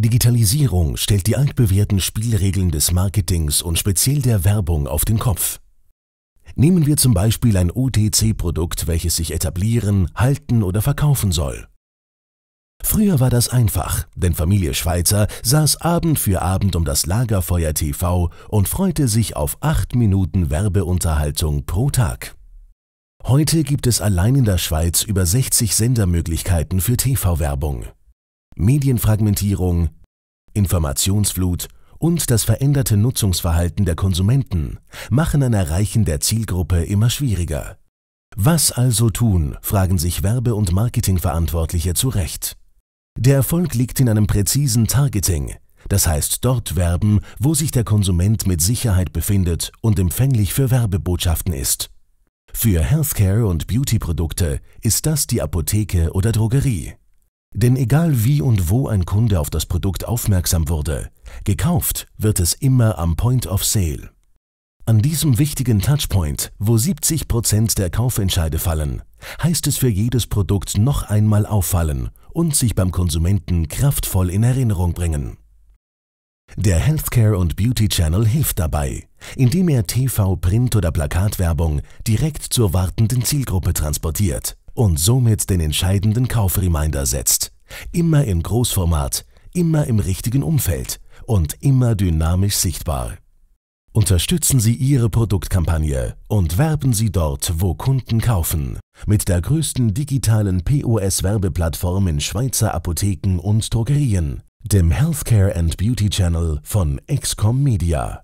Digitalisierung stellt die altbewährten Spielregeln des Marketings und speziell der Werbung auf den Kopf. Nehmen wir zum Beispiel ein OTC-Produkt, welches sich etablieren, halten oder verkaufen soll. Früher war das einfach, denn Familie Schweizer saß Abend für Abend um das Lagerfeuer TV und freute sich auf 8 Minuten Werbeunterhaltung pro Tag. Heute gibt es allein in der Schweiz über 60 Sendermöglichkeiten für TV-Werbung. Medienfragmentierung, Informationsflut und das veränderte Nutzungsverhalten der Konsumenten machen ein Erreichen der Zielgruppe immer schwieriger. Was also tun, fragen sich Werbe- und Marketingverantwortliche zu Recht. Der Erfolg liegt in einem präzisen Targeting, das heißt dort werben, wo sich der Konsument mit Sicherheit befindet und empfänglich für Werbebotschaften ist. Für Healthcare und Beauty-Produkte ist das die Apotheke oder Drogerie. Denn egal wie und wo ein Kunde auf das Produkt aufmerksam wurde, gekauft wird es immer am Point of Sale. An diesem wichtigen Touchpoint, wo 70% der Kaufentscheide fallen, heißt es für jedes Produkt noch einmal auffallen und sich beim Konsumenten kraftvoll in Erinnerung bringen. Der Healthcare und Beauty Channel hilft dabei, indem er TV, Print oder Plakatwerbung direkt zur wartenden Zielgruppe transportiert und somit den entscheidenden Kaufreminder setzt. Immer im Großformat, immer im richtigen Umfeld und immer dynamisch sichtbar. Unterstützen Sie Ihre Produktkampagne und werben Sie dort, wo Kunden kaufen. Mit der größten digitalen POS-Werbeplattform in Schweizer Apotheken und Drogerien, dem Healthcare and Beauty Channel von XCOM Media.